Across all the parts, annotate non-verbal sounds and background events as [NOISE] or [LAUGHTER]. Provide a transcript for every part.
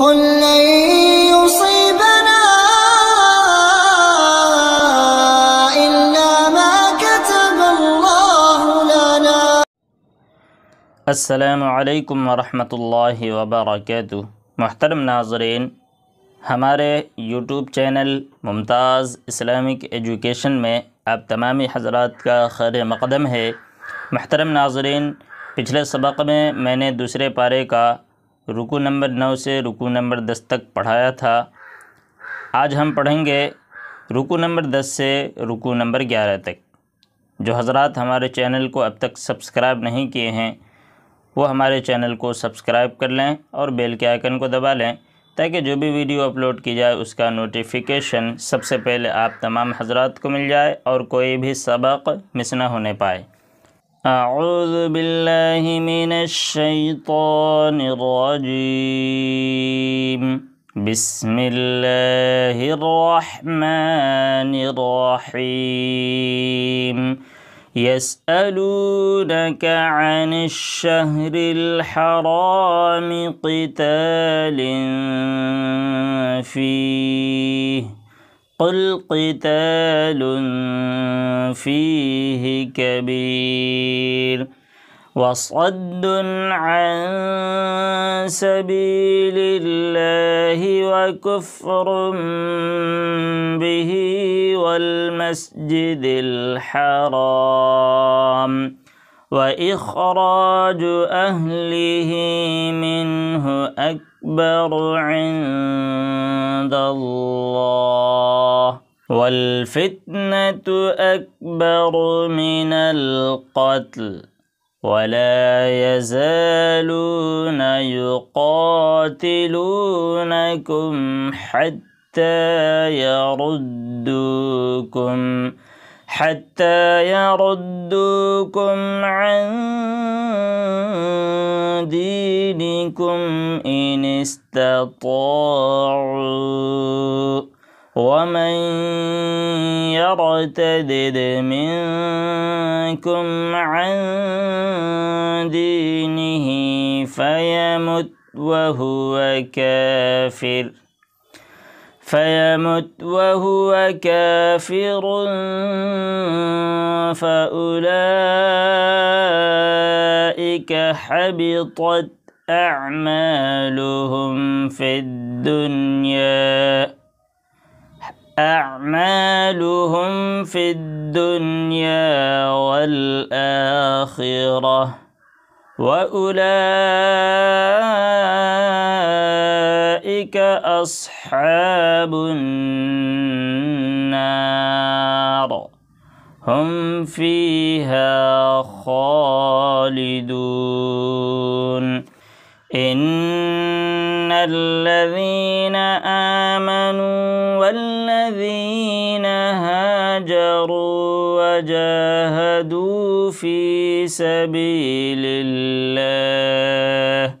السلام علیکم ورحمۃ اللہ وبرکاتہ محترم ناظرین ہمارے یوٹیوب چینل ممتاز اسلامک ایجوکیشن میں آپ تمامی حضرات کا خیر مقدم ہے محترم ناظرین پچھلے سبق میں میں نے دوسرے پارے کا رکو نمبر نو سے رکو نمبر دس تک پڑھایا تھا آج ہم پڑھیں گے رکو نمبر دس سے رکو نمبر گیارہ تک جو حضرات ہمارے چینل کو اب تک سبسکرائب نہیں کیے ہیں وہ ہمارے چینل کو سبسکرائب کر لیں اور بیل کے آئکن کو دبا لیں تاکہ جو بھی ویڈیو اپلوڈ کی جائے اس کا نوٹیفیکیشن سب سے پہلے آپ تمام حضرات کو مل جائے اور کوئی بھی سبق مس نہ ہونے پائے أعوذ بالله من الشيطان الرجيم بسم الله الرحمن الرحيم يسألونك عن الشهر الحرام قتال فيه قل قتال فيه كبير وصد عن سبيل الله وكفر به والمسجد الحرام وإخراج أهله منه أكبر عند الله والفتنة أكبر من القتل ولا يزالون يقاتلونكم حتى يردوكم حتى يردوكم عن دينكم إن استطاعوا ومن يرتدد منكم عن دينه فيمت وهو كافر فيمت وهو كافر فأولئك حبطت أعمالهم في الدنيا أعمالهم في الدنيا والآخرة وأولئك أصحاب النار هم فيها خالدون إن الذين آمنوا في سبيل الله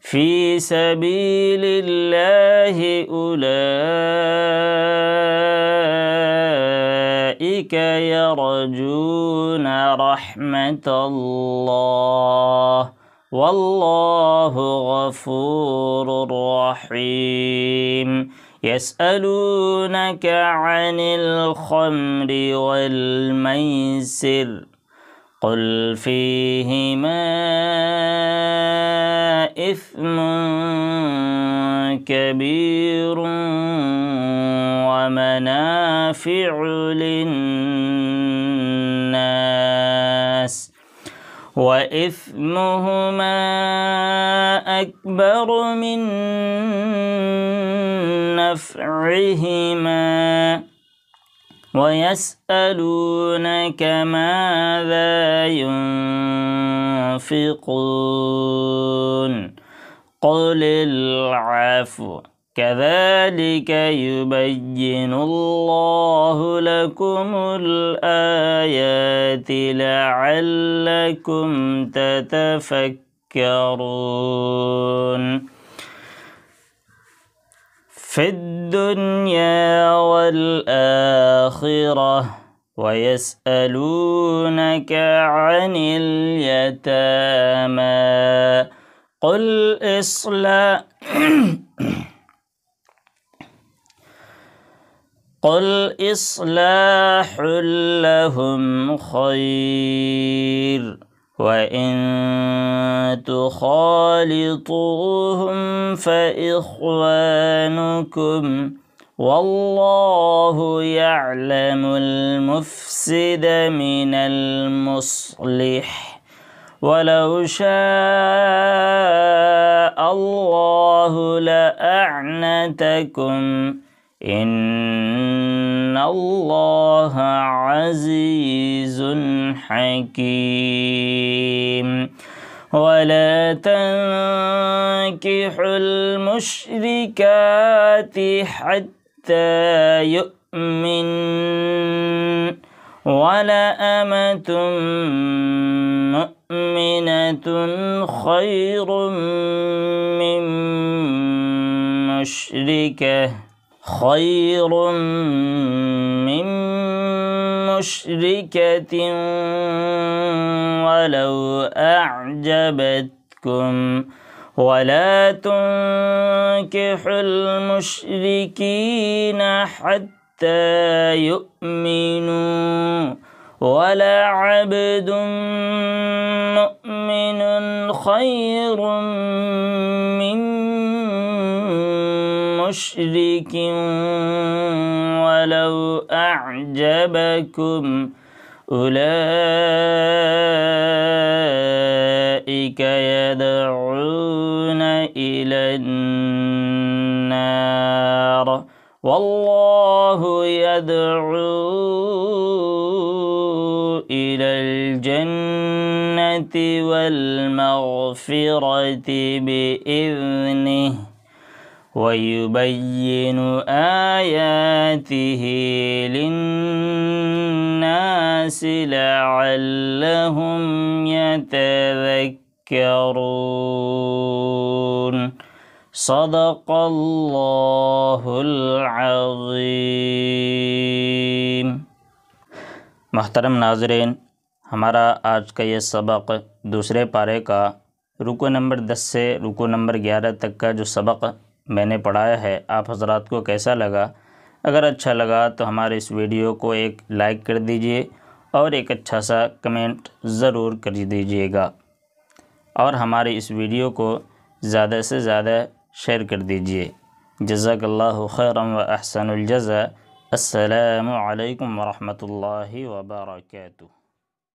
في سبيل الله أولئك يرجون رحمة الله والله غفور رحيم يسألونك عن الخمر والميسر قل فيهما إثم كبير ومنافع للناس وإثمهما أكبر من نفعهما ويسألونك ماذا ينفقون قل العفو كذلك يبين الله لكم الآيات لعلكم تتفكرون في الدنيا والآخرة ويسألونك عن اليتامى قل إصلا [COUGHS] قل إصلاح لهم خير وإن تخالطوهم فإخوانكم والله يعلم المفسد من المصلح ولو شاء الله لأعنتكم إن الله عزيز حكيم ولا تنكح المشركات حتى يؤمن أمة مؤمنة خير من مشركه خير من مشركة ولو أعجبتكم ولا تنكحوا المشركين حتى يؤمنوا ولا عبد مؤمن خير مشرك ولو أعجبكم أولئك يدعون إلى النار والله يدعو إلى الجنة والمغفرة بإذنه ويبين آياته للناس لعلهم يتذكرون صدق الله العظيم محترم ناظرين हमारा आज का ये सबक दूसरे पारे का रुको नंबर 10 से रुको नंबर 11 तक का जो सबक میں نے پڑھایا ہے آپ حضرات کو کیسا لگا اگر اچھا لگا تو ہمارے اس ویڈیو کو ایک لائک کر دیجئے اور ایک اچھا سا کمنٹ ضرور کر دیجئے گا اور ہمارے اس ویڈیو کو زیادہ سے زیادہ شیئر کر دیجئے جزاک اللہ و احسن الجزا السلام علیکم ورحمۃ اللہ وبرکاتہ